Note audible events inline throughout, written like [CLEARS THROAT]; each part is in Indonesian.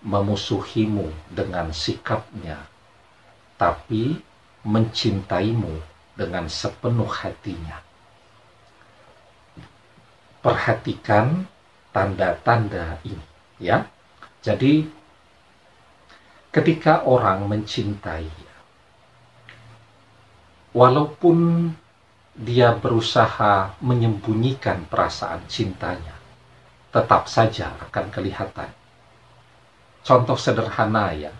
memusuhimu dengan sikapnya, tapi mencintaimu dengan sepenuh hatinya. Perhatikan tanda-tanda ini, ya. Jadi, ketika orang mencintai, walaupun dia berusaha menyembunyikan perasaan cintanya, tetap saja akan kelihatan contoh sederhana ya,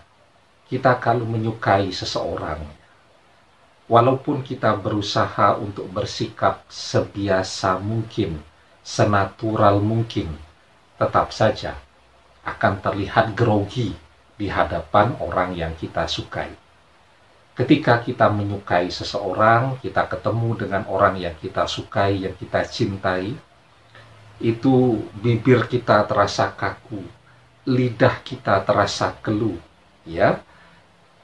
kita kalau menyukai seseorang, walaupun kita berusaha untuk bersikap sebiasa mungkin, senatural mungkin, tetap saja akan terlihat grogi di hadapan orang yang kita sukai. Ketika kita menyukai seseorang, kita ketemu dengan orang yang kita sukai, yang kita cintai, itu bibir kita terasa kaku, lidah kita terasa keluh, ya.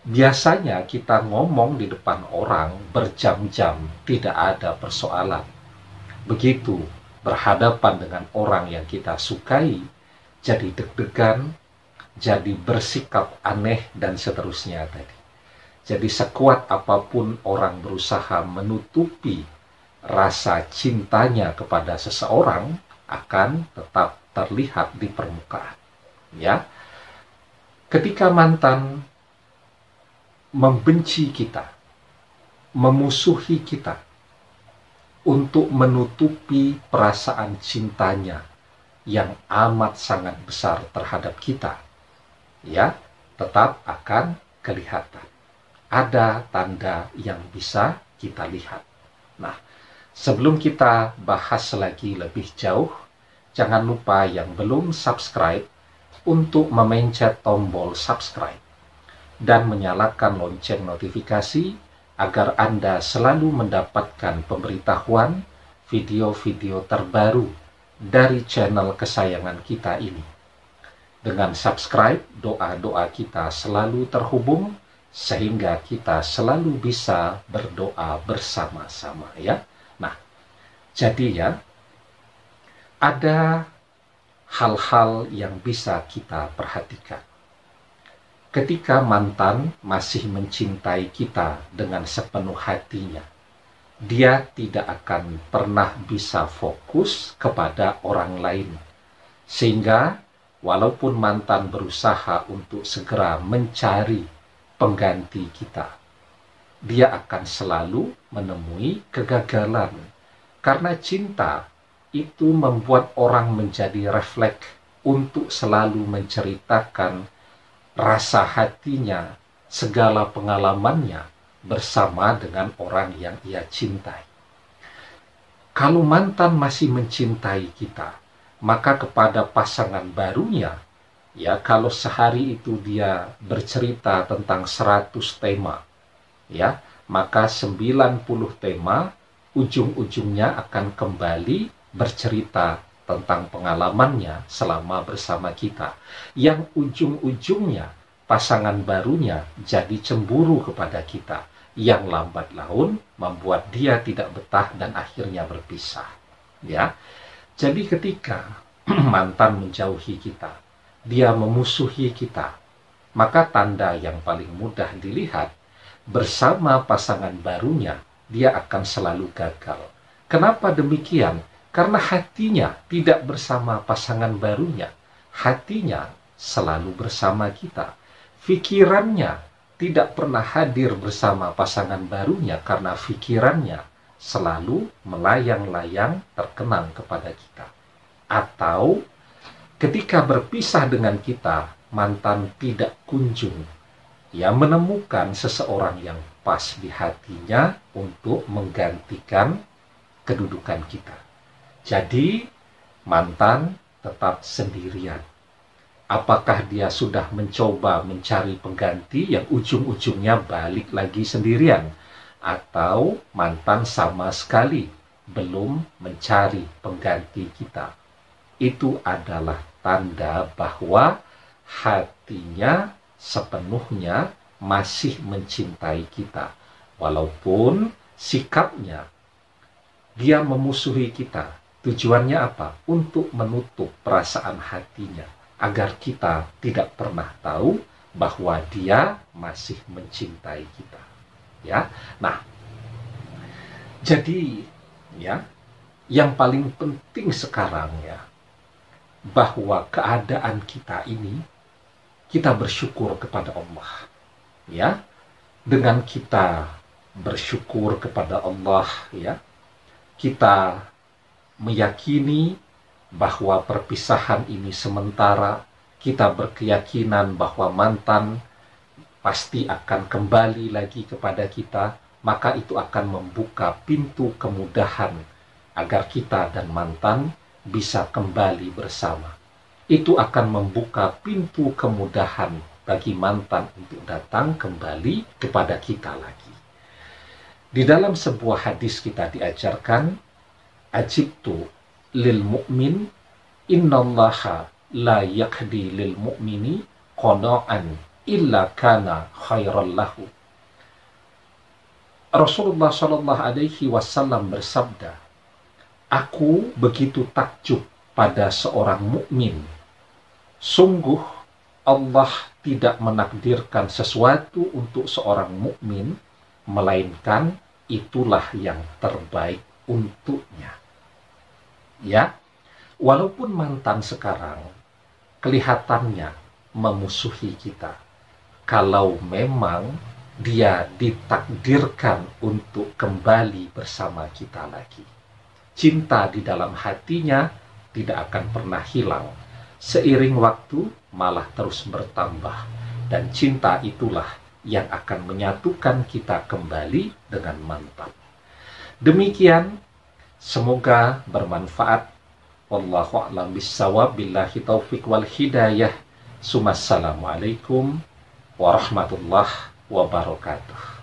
Biasanya kita ngomong di depan orang berjam-jam, tidak ada persoalan. Begitu berhadapan dengan orang yang kita sukai, jadi deg-degan, jadi bersikap aneh dan seterusnya tadi. Jadi sekuat apapun orang berusaha menutupi rasa cintanya kepada seseorang akan tetap terlihat di permukaan ya ketika mantan membenci kita memusuhi kita untuk menutupi perasaan cintanya yang amat sangat besar terhadap kita ya tetap akan kelihatan ada tanda yang bisa kita lihat nah Sebelum kita bahas lagi lebih jauh, jangan lupa yang belum subscribe untuk memencet tombol subscribe dan menyalakan lonceng notifikasi agar Anda selalu mendapatkan pemberitahuan video-video terbaru dari channel kesayangan kita ini. Dengan subscribe, doa-doa kita selalu terhubung sehingga kita selalu bisa berdoa bersama-sama ya. Nah, jadi ya ada hal-hal yang bisa kita perhatikan. Ketika mantan masih mencintai kita dengan sepenuh hatinya, dia tidak akan pernah bisa fokus kepada orang lain, sehingga walaupun mantan berusaha untuk segera mencari pengganti kita, dia akan selalu menemui kegagalan karena cinta itu membuat orang menjadi refleks untuk selalu menceritakan rasa hatinya, segala pengalamannya bersama dengan orang yang ia cintai. Kalau mantan masih mencintai kita, maka kepada pasangan barunya, ya kalau sehari itu dia bercerita tentang 100 tema, ya, maka 90 tema ujung-ujungnya akan kembali bercerita tentang pengalamannya selama bersama kita, yang ujung-ujungnya pasangan barunya jadi cemburu kepada kita, yang lambat laun membuat dia tidak betah dan akhirnya berpisah. Ya, jadi ketika [CLEARS THROAT] mantan menjauhi kita, dia memusuhi kita, maka tanda yang paling mudah dilihat bersama pasangan barunya, dia akan selalu gagal. Kenapa demikian? Karena hatinya tidak bersama pasangan barunya, hatinya selalu bersama kita. Fikirannya tidak pernah hadir bersama pasangan barunya karena fikirannya selalu melayang-layang terkenang kepada kita. Atau ketika berpisah dengan kita, mantan tidak kunjung ia menemukan seseorang yang pas di hatinya untuk menggantikan kedudukan kita. Jadi, mantan tetap sendirian. Apakah dia sudah mencoba mencari pengganti yang ujung-ujungnya balik lagi sendirian, atau mantan sama sekali belum mencari pengganti kita? Itu adalah tanda bahwa hatinya sepenuhnya masih mencintai kita, walaupun sikapnya dia memusuhi kita, Tujuannya apa? Untuk menutup perasaan hatinya agar kita tidak pernah tahu bahwa dia masih mencintai kita. Ya. Nah, jadi ya, yang paling penting sekarang ya bahwa keadaan kita ini kita bersyukur kepada Allah. Ya. Dengan kita bersyukur kepada Allah ya, kita meyakini bahwa perpisahan ini sementara, kita berkeyakinan bahwa mantan pasti akan kembali lagi kepada kita, maka itu akan membuka pintu kemudahan agar kita dan mantan bisa kembali bersama. Itu akan membuka pintu kemudahan bagi mantan untuk datang kembali kepada kita lagi. Di dalam sebuah hadis kita diajarkan ajibtu lil mu'min innallaha la yakdi lil mu'mini qona'an illa kana khairan lahu Rasulullah Shallallahu Alaihi Wasallam bersabda, "Aku begitu takjub pada seorang mukmin. Sungguh Allah tidak menakdirkan sesuatu untuk seorang mukmin, melainkan itulah yang terbaik." untuknya. Ya, walaupun mantan sekarang kelihatannya memusuhi kita, kalau memang dia ditakdirkan untuk kembali bersama kita lagi. Cinta di dalam hatinya tidak akan pernah hilang. Seiring waktu malah terus bertambah dan cinta itulah yang akan menyatukan kita kembali dengan mantap. Demikian, semoga bermanfaat. Wallahu a'lam bissawab. Billahi taufik wal hidayah. Sumassalamualaikum warahmatullahi wabarakatuh.